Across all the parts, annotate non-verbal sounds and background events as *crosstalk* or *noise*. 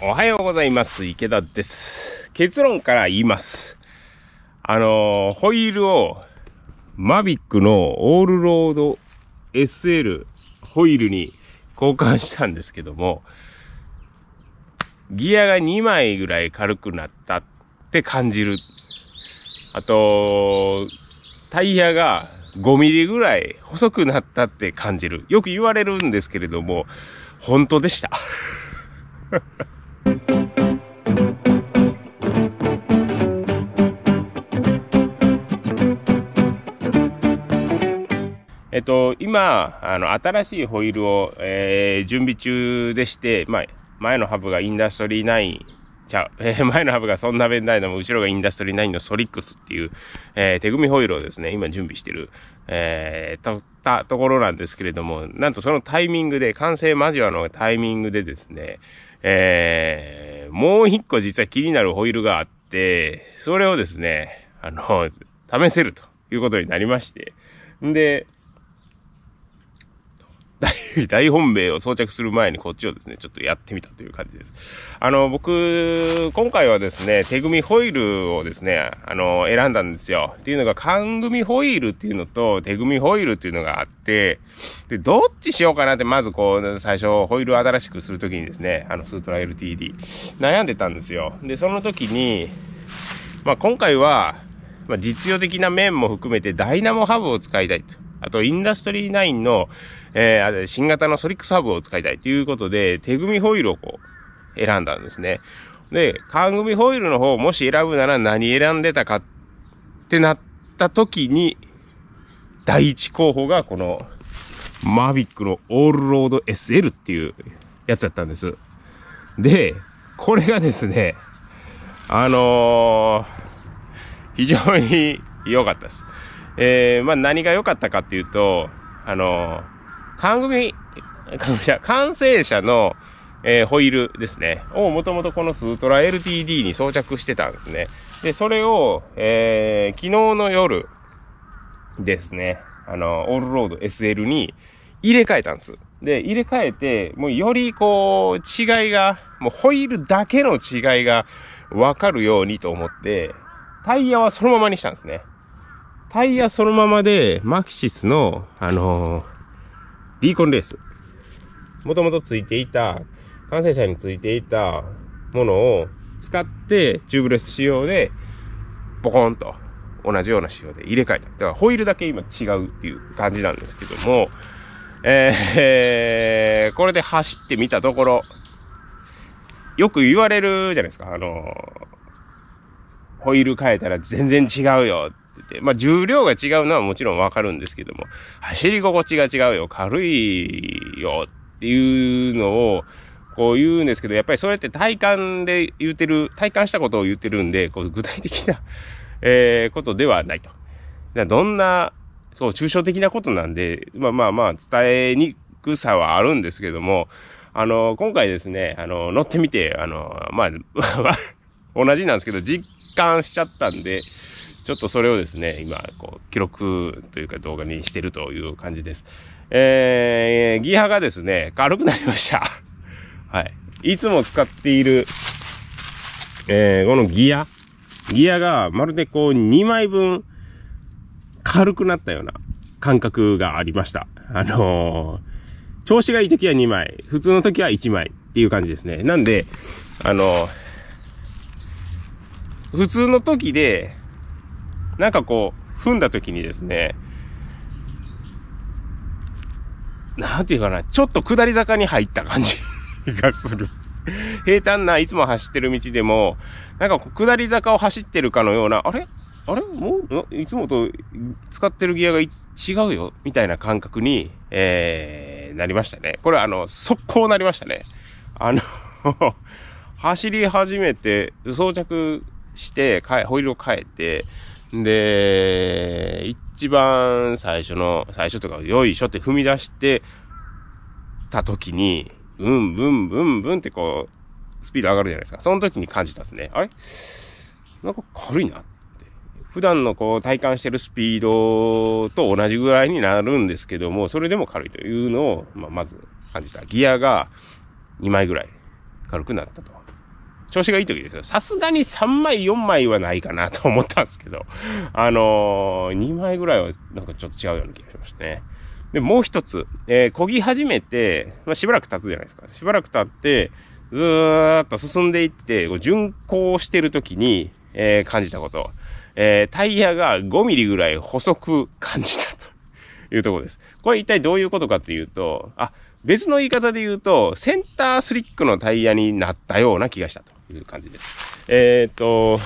おはようございます。池田です。結論から言います。あのホイールをマビックのオールロード SL ホイールに交換したんですけども、ギアが2枚ぐらい軽くなったって感じる。あと、タイヤが5ミリぐらい細くなったって感じる。よく言われるんですけれども、本当でした。えっと、今、あの、新しいホイールを、えー、準備中でして、まあ、前のハブがインダストリー9、ちゃう、*laughs* えー、前のハブがそんな弁ないのも、後ろがインダストリー9のソリックスっていう、えー、手組みホイールをですね、今準備してる、えー、と、たところなんですけれども、なんとそのタイミングで、完成間際のタイミングでですね、えー、もう一個実は気になるホイールがあって、それをですね、あの、試せるということになりまして、んで、*laughs* 大本命を装着する前にこっちをですね、ちょっとやってみたという感じです。あの、僕、今回はですね、手組ホイールをですね、あの、選んだんですよ。っていうのが、缶組ホイールっていうのと手組ホイールっていうのがあって、で、どっちしようかなって、まずこう、最初、ホイールを新しくするときにですね、あの、スートラ LTD、悩んでたんですよ。で、その時に、まあ、今回は、まあ、実用的な面も含めてダイナモハブを使いたいと。あと、インダストリー9のえー、新型のソリックサーブを使いたいということで、手組ホイールをこう、選んだんですね。で、缶組ホイールの方もし選ぶなら何選んでたかってなった時に、第一候補がこの、マービックのオールロード SL っていうやつだったんです。で、これがですね、あのー、非常に良かったです。えー、まあ何が良かったかっていうと、あのー番組、関者、完成者の、えー、ホイールですね。をもともとこのスートラ LTD に装着してたんですね。で、それを、えー、昨日の夜ですね。あの、オールロード SL に入れ替えたんです。で、入れ替えて、もうよりこう、違いが、もうホイールだけの違いがわかるようにと思って、タイヤはそのままにしたんですね。タイヤそのままで、マキシスの、あのービーコンレース。もともとついていた、感染者についていたものを使って、チューブレス仕様で、ボコンと同じような仕様で入れ替えた。だからホイールだけ今違うっていう感じなんですけども、えー、*laughs* これで走ってみたところ、よく言われるじゃないですか。あの、ホイール変えたら全然違うよて、まあ、重量が違うのはもちろんわかるんですけども、走り心地が違うよ、軽いよっていうのを、こう言うんですけど、やっぱりそれって体感で言ってる、体感したことを言ってるんで、こう具体的な、*laughs* えー、ことではないと。どんな、そう、抽象的なことなんで、まあまあまあ、伝えにくさはあるんですけども、あの、今回ですね、あの、乗ってみて、あの、まあ、*laughs* 同じなんですけど、実感しちゃったんで、ちょっとそれをですね、今、こう、記録というか動画にしてるという感じです。えー、ギアがですね、軽くなりました。*laughs* はい。いつも使っている、えー、このギア。ギアがまるでこう2枚分軽くなったような感覚がありました。あのー、調子がいい時は2枚、普通の時は1枚っていう感じですね。なんで、あのー、普通の時で、なんかこう、踏んだ時にですね、なんていうかな、ちょっと下り坂に入った感じ *laughs* がする。平坦ないつも走ってる道でも、なんか下り坂を走ってるかのような、あれあれもう、いつもと使ってるギアが違うよみたいな感覚に、えー、なりましたね。これはあの、速攻なりましたね。あの *laughs* 走り始めて、装着して、ホイールを変えて、で、一番最初の、最初とか、よいしょって踏み出してた時に、ブンブンブンブンってこう、スピード上がるじゃないですか。その時に感じたんですね。あれなんか軽いなって。普段のこう体感してるスピードと同じぐらいになるんですけども、それでも軽いというのを、まあ、まず感じた。ギアが2枚ぐらい軽くなったと。調子がいい時ですよ。さすがに3枚、4枚はないかなと思ったんですけど、あのー、2枚ぐらいはなんかちょっと違うような気がしましたね。で、もう一つ、えー、漕ぎ始めて、まあ、しばらく経つじゃないですか。しばらく経って、ずーっと進んでいって、こう巡航してる時に、えー、感じたこと。えー、タイヤが5ミリぐらい細く感じたというところです。これ一体どういうことかっていうと、あ、別の言い方で言うと、センタースリックのタイヤになったような気がしたという感じです。えー、っと、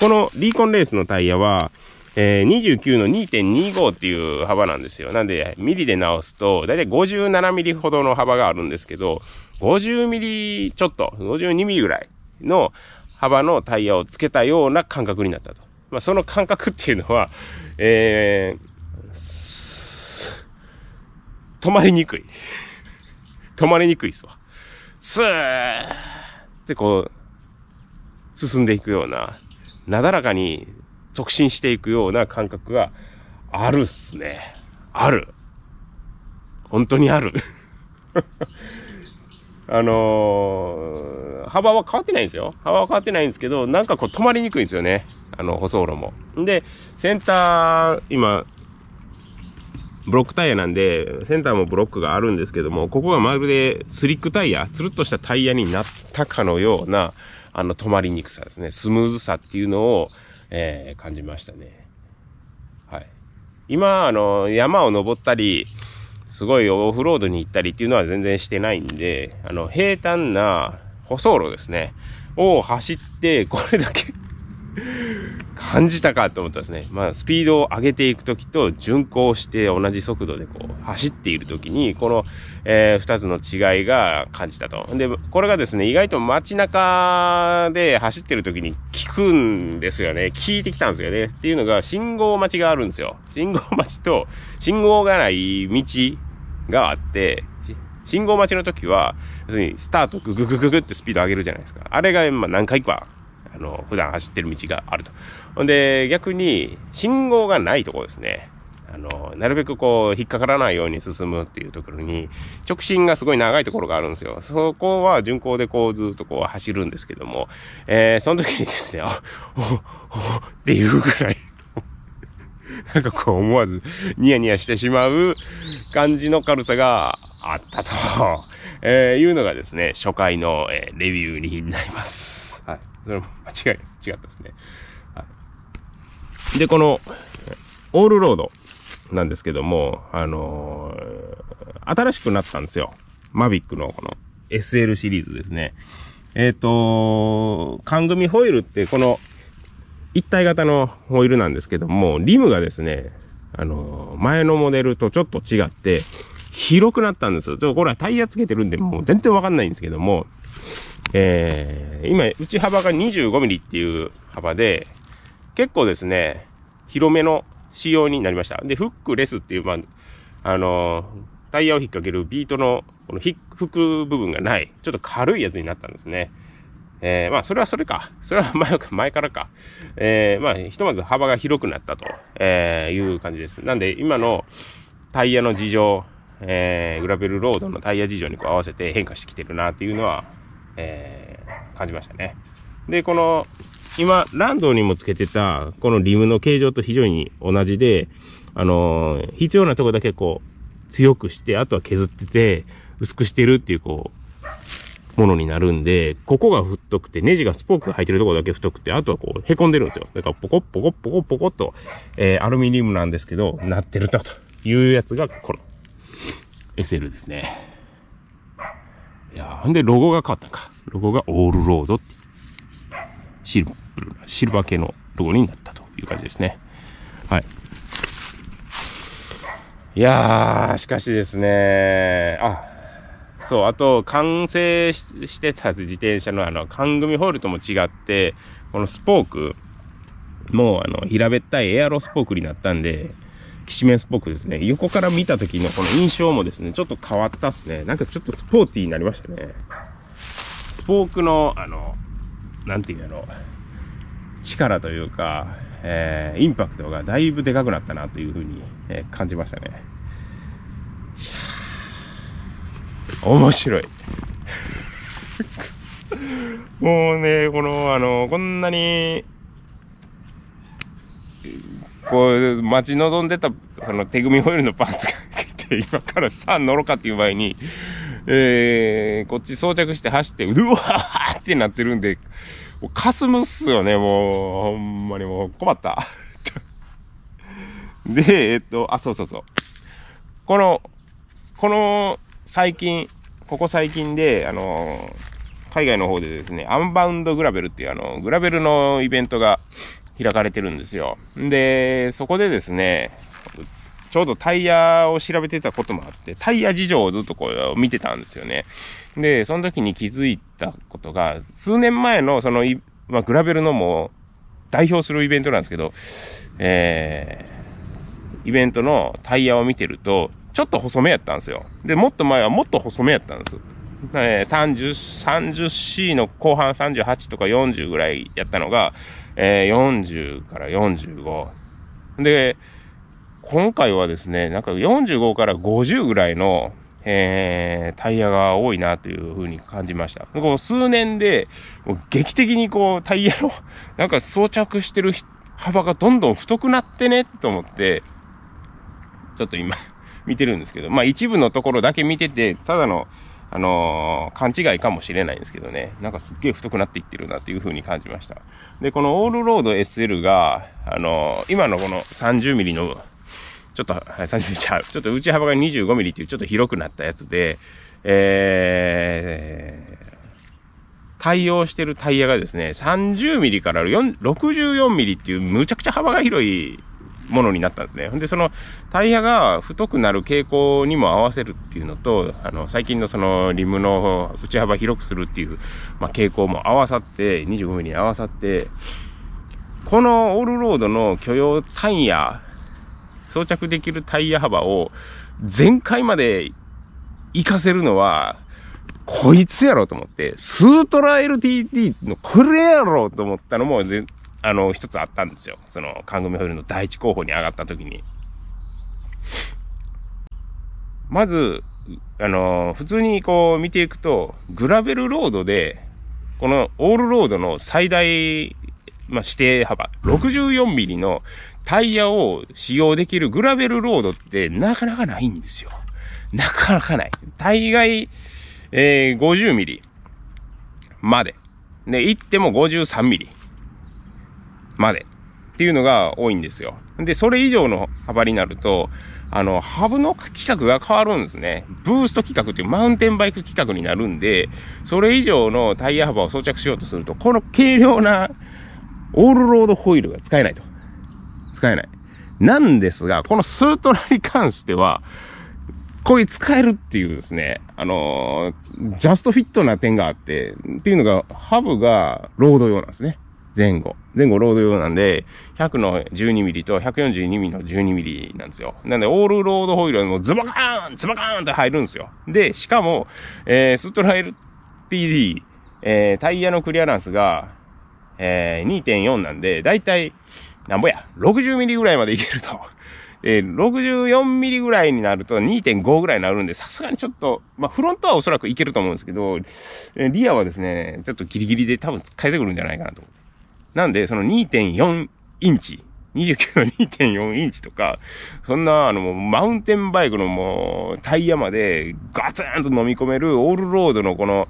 このリーコンレースのタイヤは、えー、29の2.25っていう幅なんですよ。なんで、ミリで直すと、だいたい57ミリほどの幅があるんですけど、50ミリちょっと、52ミリぐらいの幅のタイヤをつけたような感覚になったと。まあ、その感覚っていうのは、えー、止まりにくい。止まりにくいっすわ。スーってこう、進んでいくような、なだらかに直進していくような感覚があるっすね。ある。本当にある。*laughs* あのー、幅は変わってないんですよ。幅は変わってないんですけど、なんかこう止まりにくいんですよね。あの、舗装路も。で、センター、今、ブロックタイヤなんで、センターもブロックがあるんですけども、ここがまるでスリックタイヤ、つるっとしたタイヤになったかのような、あの、止まりにくさですね。スムーズさっていうのを、えー、感じましたね。はい。今、あの、山を登ったり、すごいオフロードに行ったりっていうのは全然してないんで、あの、平坦な舗装路ですね。を走って、これだけ感じたかと思ったんですね。まあ、スピードを上げていくときと、巡航して同じ速度でこう、走っているときに、この、えー、二つの違いが感じたと。で、これがですね、意外と街中で走ってるときに効くんですよね。効いてきたんですよね。っていうのが、信号待ちがあるんですよ。信号待ちと、信号がない道があって、信号待ちの時は、要するにスタートググググってスピード上げるじゃないですか。あれが、ま何回かあの、普段走ってる道があると。ほんで、逆に、信号がないところですね。あの、なるべくこう、引っかからないように進むっていうところに、直進がすごい長いところがあるんですよ。そこは巡航でこう、ずっとこう走るんですけども、えー、その時にですね、あ、お、お、っていうぐらい、なんかこう思わずニヤニヤしてしまう感じの軽さがあったと、えー、いうのがですね、初回の、えー、レビューになります。それも間違い、違ったですね。はい。で、この、オールロードなんですけども、あのー、新しくなったんですよ。マビックのこの SL シリーズですね。えっ、ー、と、缶組ホイールってこの一体型のホイールなんですけども、リムがですね、あのー、前のモデルとちょっと違って、広くなったんですよ。これはタイヤつけてるんで、もう全然わかんないんですけども、えー、今、内幅が 25mm っていう幅で、結構ですね、広めの仕様になりました。で、フックレスっていう、まあ、あのー、タイヤを引っ掛けるビートの、このフッ部分がない、ちょっと軽いやつになったんですね。えー、まあ、それはそれか。それは前前からか。えー、まあ、ひとまず幅が広くなったと、えいう感じです。なんで、今のタイヤの事情、えグラベルロードのタイヤ事情にこう合わせて変化してきてるなっていうのはえー、感じましたね。で、この、今、ランドにもつけてた、このリムの形状と非常に同じで、あのー、必要なとこだけこう、強くして、あとは削ってて、薄くしてるっていう、こう、ものになるんで、ここが太くて、ネジがスポークが入ってるとこだけ太くて、あとはこう、凹んでるんですよ。だから、ポコッポコッポコッポコッと、えー、アルミニウムなんですけど、なってると、というやつが、この、SL ですね。いやほんでロゴが変わったんか。ロゴがオールロードってシルバー、シルバー系のロゴになったという感じですね。はい。いやー、しかしですね、あ、そう、あと、完成してた自転車のあの、缶組ホールとも違って、このスポーク、もうあの、平べったいエアロスポークになったんで、きしめんっぽくですね、横から見た時のこの印象もですね、ちょっと変わったっすね。なんかちょっとスポーティーになりましたね。スポークの、あの、なんていうやろう、力というか、えー、インパクトがだいぶでかくなったなというふうに、えー、感じましたね。面白い。*laughs* もうね、この、あの、こんなにこう、待ち望んでた、その手組みホイールのパーツが来て、今からさあ乗ろうかっていう場合に、えー、こっち装着して走って、うわーってなってるんで、もう霞むっすよね、もう、ほんまにもう困った。*laughs* で、えっと、あ、そうそうそう。この、この最近、ここ最近で、あの、海外の方でですね、アンバウンドグラベルっていうあの、グラベルのイベントが開かれてるんですよ。で、そこでですね、ちょうどタイヤを調べてたこともあって、タイヤ事情をずっとこう見てたんですよね。で、その時に気づいたことが、数年前のその、まあ、グラベルのも代表するイベントなんですけど、えー、イベントのタイヤを見てると、ちょっと細めやったんですよ。で、もっと前はもっと細めやったんです。え30、30C の後半38とか40ぐらいやったのが、えー、40から45。で、今回はですね、なんか45から50ぐらいの、えー、タイヤが多いなという風に感じました。こう数年で、劇的にこうタイヤの、*laughs* なんか装着してる幅がどんどん太くなってね、と思って、ちょっと今見てるんですけど、まあ一部のところだけ見てて、ただの、あのー、勘違いかもしれないんですけどね、なんかすっげえ太くなっていってるなっていう風に感じました。で、このオールロード SL が、あのー、今のこの 30mm の、ちょっと、30mm ちゃう、ちょっと内幅が 25mm っていうちょっと広くなったやつで、えー、対応してるタイヤがですね、30mm から64 m m っていうむちゃくちゃ幅が広いものになったんですね。で、そのタイヤが太くなる傾向にも合わせるっていうのと、あの、最近のそのリムの内幅広くするっていう、まあ、傾向も合わさって、25 m m に合わさって、このオールロードの許容タイヤ、装着できるタイヤ幅を全開まで活かせるのは、こいつやろと思って、スートラ LTT のこれやろと思ったのも、あの、一つあったんですよ。その、番組ホイールの第一候補に上がった時に。まず、あの、普通にこう見ていくと、グラベルロードで、このオールロードの最大、まあ、指定幅、64ミリのタイヤを使用できるグラベルロードってなかなかないんですよ。なかなかない。大概、えー、50ミリまで。で、行っても53ミリ。までっていうのが多いんですよ。で、それ以上の幅になると、あの、ハブの規格が変わるんですね。ブースト規格っていうマウンテンバイク規格になるんで、それ以上のタイヤ幅を装着しようとすると、この軽量なオールロードホイールが使えないと。使えない。なんですが、このスートラに関しては、こういう使えるっていうですね、あのー、ジャストフィットな点があって、っていうのが、ハブがロード用なんですね。前後。前後ロード用なんで、100の12ミリと142ミリの12ミリなんですよ。なんで、オールロードホイールはもうズバカーンズバカーンって入るんですよ。で、しかも、えー、ストライル TD、えー、タイヤのクリアランスが、えー、2.4なんで、だいたい、なんぼや、60ミリぐらいまでいけると。えー、64ミリぐらいになると2.5ぐらいになるんで、さすがにちょっと、まあ、フロントはおそらくいけると思うんですけど、えー、リアはですね、ちょっとギリギリで多分使えてくるんじゃないかなと思って。なんで、その2.4インチ、29の2.4インチとか、そんな、あの、マウンテンバイクのもう、タイヤまでガツンと飲み込めるオールロードのこの、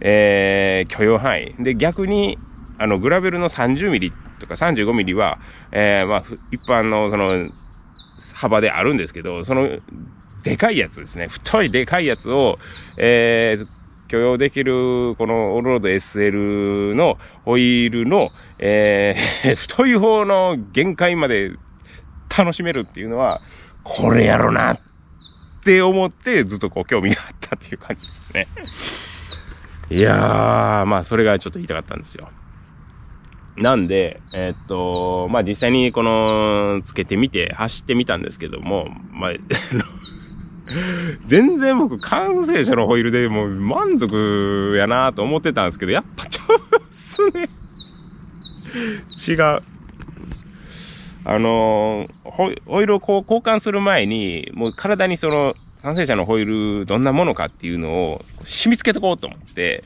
えー、許容範囲。で、逆に、あの、グラベルの30ミリとか35ミリは、えー、まあ、一般のその、幅であるんですけど、その、でかいやつですね。太いでかいやつを、えー、許容できる、このオールロード SL のホイールの、えー、*laughs* 太い方の限界まで楽しめるっていうのは、これやろなって思ってずっとこう興味があったっていう感じですね。*laughs* いやー、まあそれがちょっと言いたかったんですよ。なんで、えー、っと、まあ実際にこの、つけてみて走ってみたんですけども、まあ *laughs* 全然僕、完成車のホイールでもう満足やなと思ってたんですけど、やっぱちゃうっすね。違う。あのー、ホイールをこう交換する前に、もう体にその、完成車のホイールどんなものかっていうのを染み付けとこうと思って、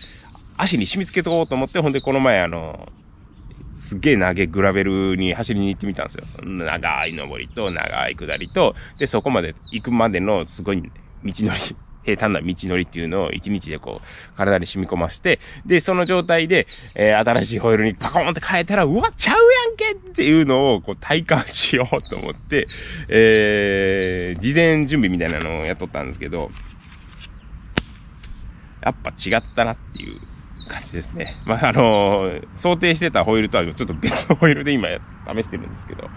足に染み付けとこうと思って、ほんでこの前あのー、すげえ投げグラベルに走りに行ってみたんですよ。長い登りと、長い下りと、で、そこまで行くまでのすごい道のり、平坦な道のりっていうのを一日でこう、体に染み込ませて、で、その状態で、えー、新しいホイールにパコーンって変えたら、うわ、ちゃうやんけっていうのをこう体感しようと思って、えー、事前準備みたいなのをやっとったんですけど、やっぱ違ったなっていう。感じですね。まあ、あのー、想定してたホイールとはちょっと別のホイールで今試してるんですけど。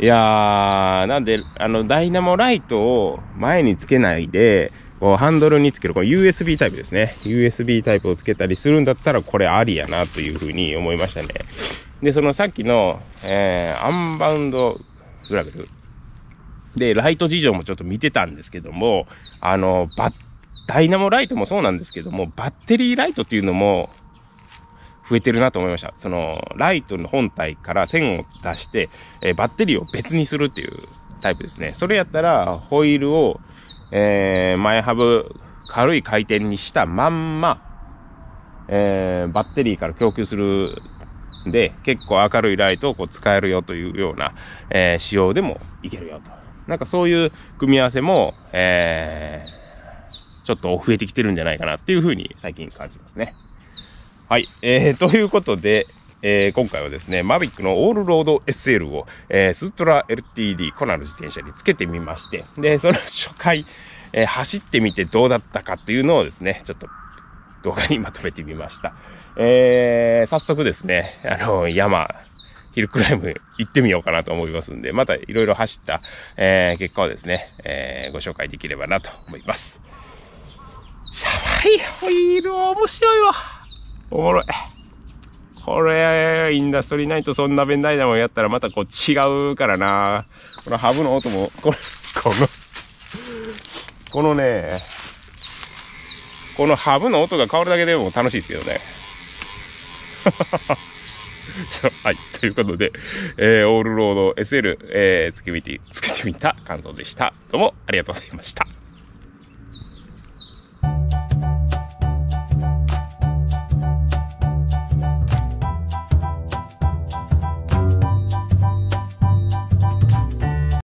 いやー、なんで、あの、ダイナモライトを前につけないで、こうハンドルにつける、これ USB タイプですね。USB タイプをつけたりするんだったら、これありやなというふうに思いましたね。で、そのさっきの、えー、アンバウンドグラベル。で、ライト事情もちょっと見てたんですけども、あの、バッダイナモライトもそうなんですけども、バッテリーライトっていうのも、増えてるなと思いました。その、ライトの本体から線を出して、えバッテリーを別にするっていうタイプですね。それやったら、ホイールを、えー、前ハブ、軽い回転にしたまんま、えー、バッテリーから供給するんで、結構明るいライトをこう使えるよというような、えー、仕様でもいけるよと。なんかそういう組み合わせも、えー、ちょっと増えてきてるんじゃないかなっていうふうに最近感じますね。はい。えー、*laughs* ということで、えー、今回はですね、マビックのオールロード SL を、えー、スートラ LTD コナル自転車につけてみまして、で、その初回、えー、走ってみてどうだったかっていうのをですね、ちょっと動画にまとめてみました。えー、早速ですね、あの、山、ヒルクライム行ってみようかなと思いますんで、またいろいろ走った、えー、結果をですね、えー、ご紹介できればなと思います。ばい、ホイール面白いわ。おもろい。これ、インダストリーナイトそんなンダイナもやったらまたこう違うからな。このハブの音も、この、この、このね、このハブの音が変わるだけでも楽しいですけどね。*laughs* はい。ということで、えー、オールロード SL、えー、つけみて、つけてみた感想でした。どうもありがとうございました。